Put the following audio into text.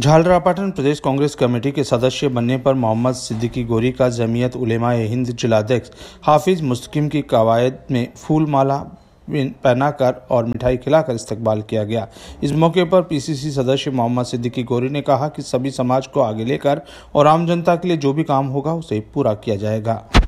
झालरापाटन प्रदेश Congress committee के सदस्य बनने पर मोहम्मद सिद्दीकी गोरी का जमीयत उलेमा हिंद जिलाध्यक्ष हाफिज मुस्तकिम की कवायद में फूल माला पहनाकर और मिठाई खिलाकर इस्तकबाल किया गया इस मौके पर पीसीसी सदस्य मोहम्मद सिद्दीकी गोरी ने कहा कि सभी समाज को आगे लेकर और आम जनता के लिए जो भी काम होगा उसे पूरा किया जाएगा